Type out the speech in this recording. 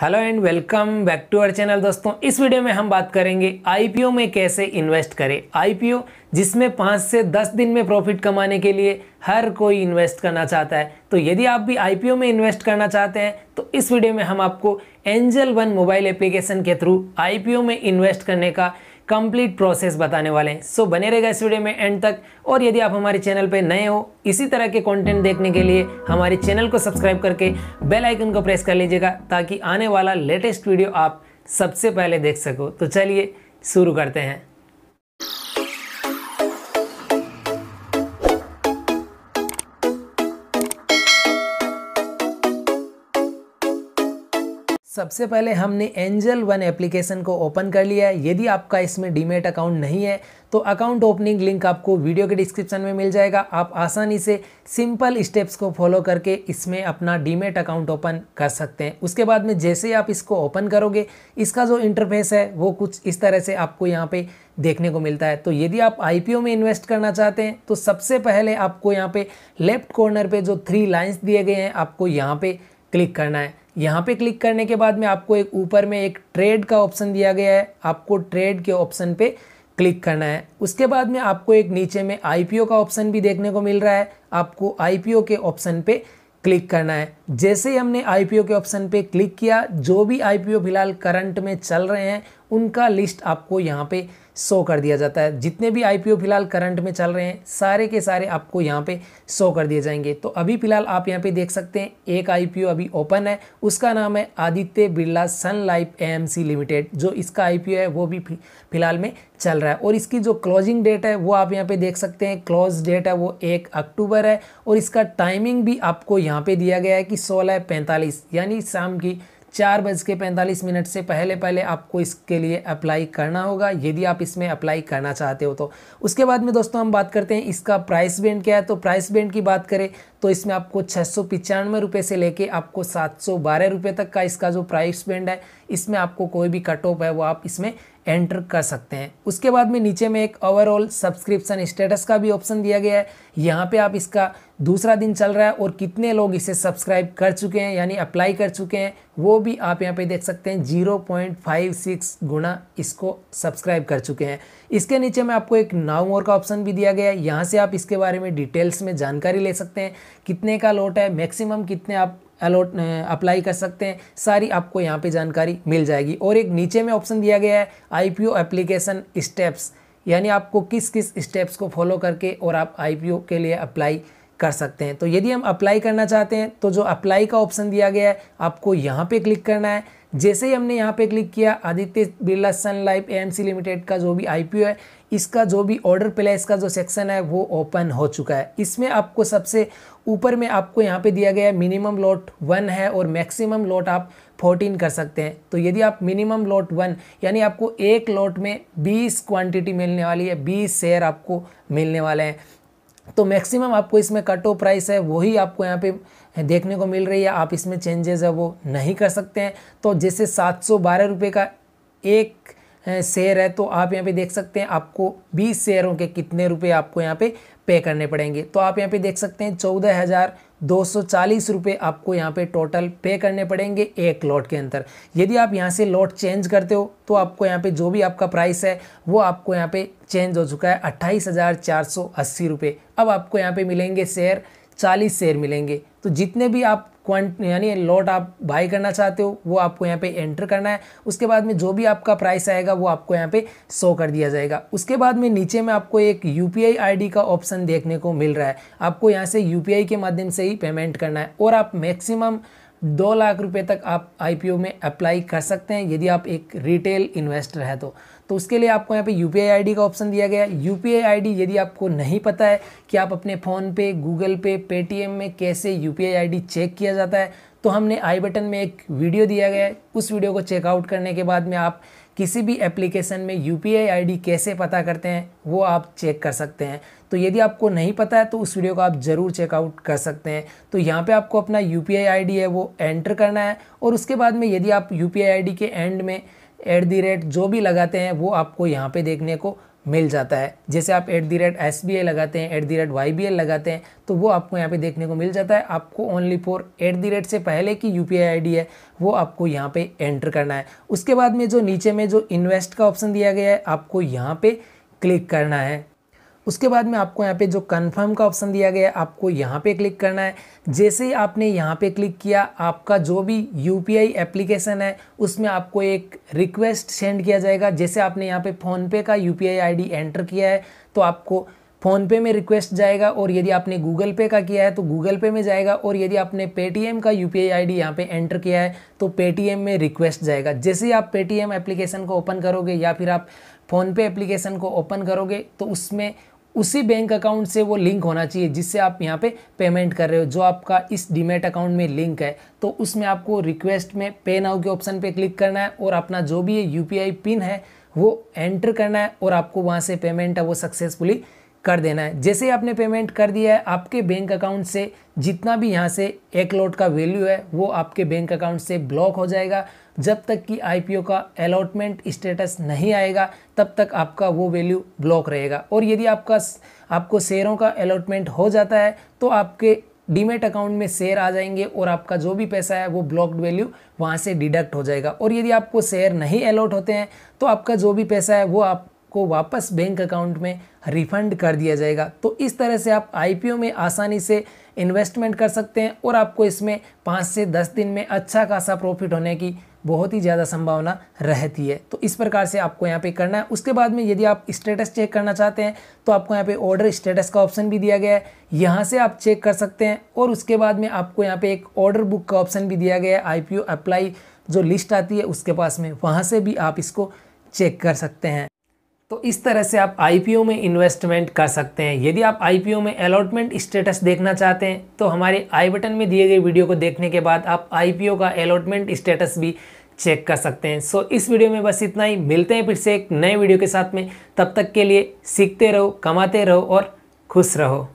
hello and welcome back to our channel दोस्तों इस video में हम बात करेंगे आईपीओ में कैसे इन्वेस्ट करें आईपीओ जिसमें पाँच से दस दिन में प्रॉफिट कमाने के लिए हर कोई इन्वेस्ट करना चाहता है तो यदि आप भी आईपीओ में इन्वेस्ट करना चाहते हैं तो इस वीडियो में हम आपको एंजल वन मोबाइल एप्लीकेशन के थ्रू आई में इन्वेस्ट करने का कंप्लीट प्रोसेस बताने वाले हैं सो बने रहेगा इस वीडियो में एंड तक और यदि आप हमारे चैनल पर नए हो इसी तरह के कंटेंट देखने के लिए हमारे चैनल को सब्सक्राइब करके बेल आइकन को प्रेस कर लीजिएगा ताकि आने वाला लेटेस्ट वीडियो आप सबसे पहले देख सको तो चलिए शुरू करते हैं सबसे पहले हमने एंजल वन एप्लीकेशन को ओपन कर लिया है यदि आपका इसमें डीमेट अकाउंट नहीं है तो अकाउंट ओपनिंग लिंक आपको वीडियो के डिस्क्रिप्शन में मिल जाएगा आप आसानी से सिंपल स्टेप्स को फॉलो करके इसमें अपना डीमेट अकाउंट ओपन कर सकते हैं उसके बाद में जैसे ही आप इसको ओपन करोगे इसका जो इंटरफेस है वो कुछ इस तरह से आपको यहाँ पर देखने को मिलता है तो यदि आप आई में इन्वेस्ट करना चाहते हैं तो सबसे पहले आपको यहाँ पर लेफ्ट कॉर्नर पर जो थ्री लाइन्स दिए गए हैं आपको यहाँ पर क्लिक करना है यहाँ पे क्लिक करने के बाद में आपको एक ऊपर में एक ट्रेड का ऑप्शन दिया गया है आपको ट्रेड के ऑप्शन पे क्लिक करना है उसके बाद में आपको एक नीचे में आईपीओ का ऑप्शन भी देखने को मिल रहा है आपको आईपीओ के ऑप्शन पे क्लिक करना है जैसे ही हमने आईपीओ के ऑप्शन पे क्लिक किया जो भी आईपीओ फिलहाल करंट में चल रहे हैं उनका लिस्ट आपको यहाँ पे शो कर दिया जाता है जितने भी आई फिलहाल करंट में चल रहे हैं सारे के सारे आपको यहाँ पे शो कर दिए जाएंगे तो अभी फिलहाल आप यहाँ पे देख सकते हैं एक आई अभी ओपन है उसका नाम है Aditya Birla Sun Life A limited जो इसका आई है वो भी फिलहाल में चल रहा है और इसकी जो क्लोजिंग डेट है वो आप यहाँ पे देख सकते हैं क्लोज डेट है वो एक अक्टूबर है और इसका टाइमिंग भी आपको यहाँ पे दिया गया है कि सोलह पैंतालीस यानी शाम की चार बज के पैंतालीस मिनट से पहले पहले आपको इसके लिए अप्लाई करना होगा यदि आप इसमें अप्लाई करना चाहते हो तो उसके बाद में दोस्तों हम बात करते हैं इसका प्राइस बैंड क्या है तो प्राइस बैंड की बात करें तो इसमें आपको छः सौ पचानवे रुपये से लेके आपको सात सौ बारह रुपये तक का इसका जो प्राइस बैंड है इसमें आपको कोई भी कट ऑफ है वो आप इसमें एंटर कर सकते हैं उसके बाद में नीचे में एक ओवरऑल सब्सक्रिप्शन स्टेटस का भी ऑप्शन दिया गया है यहाँ पे आप इसका दूसरा दिन चल रहा है और कितने लोग इसे सब्सक्राइब कर चुके हैं यानी अप्लाई कर चुके हैं वो भी आप यहाँ पे देख सकते हैं जीरो पॉइंट फाइव सिक्स गुना इसको सब्सक्राइब कर चुके हैं इसके नीचे में आपको एक नाउ मोर का ऑप्शन भी दिया गया है यहाँ से आप इसके बारे में डिटेल्स में जानकारी ले सकते हैं कितने का लोट है मैक्सिमम कितने आप अलॉट अप्लाई कर सकते हैं सारी आपको यहाँ पे जानकारी मिल जाएगी और एक नीचे में ऑप्शन दिया गया है आईपीओ एप्लीकेशन स्टेप्स यानी आपको किस किस स्टेप्स को फॉलो करके और आप आईपीओ के लिए अप्लाई कर सकते हैं तो यदि हम अप्लाई करना चाहते हैं तो जो अप्लाई का ऑप्शन दिया गया है आपको यहाँ पे क्लिक करना है जैसे ही हमने यहाँ पे क्लिक किया Aditya Birla Sun Life AMC limited का जो भी आई है इसका जो भी ऑर्डर प्लेस का जो सेक्शन है वो ओपन हो चुका है इसमें आपको सबसे ऊपर में आपको यहाँ पे दिया गया है मिनिमम लॉट वन है और मैक्सिमम लॉट आप फोर्टीन कर सकते हैं तो यदि आप मिनिमम लॉट वन यानी आपको एक लॉट में बीस क्वान्टिटी मिलने वाली है बीस शेयर आपको मिलने वाले हैं तो मैक्सिमम आपको इसमें कट ऑफ प्राइस है वही आपको यहाँ पे देखने को मिल रही है आप इसमें चेंजेस है वो नहीं कर सकते हैं तो जैसे सात सौ बारह रुपये का एक शेयर है तो आप यहाँ पे देख सकते हैं आपको 20 शेयरों के कितने रुपए आपको यहाँ पे पे करने पड़ेंगे तो आप यहाँ पे देख सकते हैं चौदह हज़ार दो सौ चालीस रुपये आपको यहाँ पे टोटल पे करने पड़ेंगे एक लॉट के अंदर यदि आप यहाँ से लॉट चेंज करते हो तो आपको यहाँ पे जो भी आपका प्राइस है वो आपको यहाँ पे चेंज हो चुका है अट्ठाईस हज़ार चार सौ अस्सी रुपये अब आपको यहाँ पे मिलेंगे शेयर चालीस शेयर मिलेंगे तो जितने भी आप क्वान यानी लॉट आप बाई करना चाहते हो वो आपको यहाँ पे एंटर करना है उसके बाद में जो भी आपका प्राइस आएगा वो आपको यहाँ पे शो कर दिया जाएगा उसके बाद में नीचे में आपको एक यू पी का ऑप्शन देखने को मिल रहा है आपको यहाँ से यू के माध्यम से ही पेमेंट करना है और आप मैक्सिमम दो लाख रुपए तक आप आईपीओ में अप्लाई कर सकते हैं यदि आप एक रिटेल इन्वेस्टर हैं तो तो उसके लिए आपको यहाँ पे यू पी का ऑप्शन दिया गया है यू पी यदि आपको नहीं पता है कि आप अपने फ़ोन पे गूगल पे पेटीएम में कैसे यू पी चेक किया जाता है तो हमने आई बटन में एक वीडियो दिया गया है उस वीडियो को चेकआउट करने के बाद में आप किसी भी एप्लीकेशन में यू पी कैसे पता करते हैं वो आप चेक कर सकते हैं तो यदि आपको नहीं पता है तो उस वीडियो को आप ज़रूर चेकआउट कर सकते हैं तो यहाँ पे आपको अपना यू पी है वो एंटर करना है और उसके बाद में यदि आप यू पी के एंड में एट दी रेट जो भी लगाते हैं वो आपको यहाँ पर देखने को मिल जाता है जैसे आप at the rate S B I लगाते हैं at the rate Y B L लगाते हैं तो वो आपको यहाँ पे देखने को मिल जाता है आपको only for at the rate से पहले की U P I I D है वो आपको यहाँ पे एंटर करना है उसके बाद में जो नीचे में जो इन्वेस्ट का ऑप्शन दिया गया है आपको यहाँ पे क्लिक करना है उसके बाद में आपको यहाँ पे जो कन्फर्म का ऑप्शन दिया गया है आपको यहाँ पे क्लिक करना है जैसे ही आपने यहाँ पे क्लिक किया आपका जो भी यू एप्लीकेशन है उसमें आपको एक रिक्वेस्ट सेंड किया जाएगा जैसे आपने यहाँ पे फ़ोनपे का यू पी एंटर किया है तो आपको फ़ोनपे में रिक्वेस्ट जाएगा और यदि आपने गूगल पे का किया है तो गूगल पे में जाएगा और यदि आपने पेटीएम का U P I I D यहाँ पर एंटर किया है तो पेटीएम में रिक्वेस्ट जाएगा जैसे ही आप पेटीएम एप्लीकेशन को ओपन करोगे या फिर आप फ़ोनपे एप्लीकेशन को ओपन करोगे तो उसमें उसी बैंक अकाउंट से वो लिंक होना चाहिए जिससे आप यहाँ पे पेमेंट कर रहे हो जो आपका इस डीमेट अकाउंट में लिंक है तो उसमें आपको रिक्वेस्ट में पे नाउ के ऑप्शन पे क्लिक करना है और अपना जो भी ये यूपीआई पिन है वो एंटर करना है और आपको वहाँ से पेमेंट है वो सक्सेसफुली कर देना है जैसे ही आपने पेमेंट कर दिया है आपके बैंक अकाउंट से जितना भी यहाँ से एक लॉट का वैल्यू है वो आपके बैंक अकाउंट से ब्लॉक हो जाएगा जब तक कि आईपीओ का अलॉटमेंट स्टेटस नहीं आएगा तब तक आपका वो वैल्यू ब्लॉक रहेगा और यदि आपका आपको शेयरों का अलॉटमेंट हो जाता है तो आपके डीमेट अकाउंट में शेयर आ जाएंगे और आपका जो भी पैसा है वो ब्लॉक्ड वैल्यू वहाँ से डिडक्ट हो जाएगा और यदि आपको शेयर नहीं अलॉट होते हैं तो आपका जो भी पैसा है वो आप को वापस बैंक अकाउंट में रिफंड कर दिया जाएगा तो इस तरह से आप आईपीओ में आसानी से इन्वेस्टमेंट कर सकते हैं और आपको इसमें पाँच से दस दिन में अच्छा खासा प्रॉफिट होने की बहुत ही ज़्यादा संभावना रहती है तो इस प्रकार से आपको यहाँ पे करना है उसके बाद में यदि आप स्टेटस चेक करना चाहते हैं तो आपको यहाँ पे ऑर्डर स्टेटस का ऑप्शन भी दिया गया है यहाँ से आप चेक कर सकते हैं और उसके बाद में आपको यहाँ पे एक ऑर्डर बुक का ऑप्शन भी दिया गया है आई अप्लाई जो लिस्ट आती है उसके पास में वहाँ से भी आप इसको चेक कर सकते हैं तो इस तरह से आप आई में इन्वेस्टमेंट कर सकते हैं यदि आप आई में अलॉटमेंट स्टेटस देखना चाहते हैं तो हमारे आई बटन में दिए गए वीडियो को देखने के बाद आप आई का अलॉटमेंट स्टेटस भी चेक कर सकते हैं सो so, इस वीडियो में बस इतना ही मिलते हैं फिर से एक नए वीडियो के साथ में तब तक के लिए सीखते रहो कमाते रहो और खुश रहो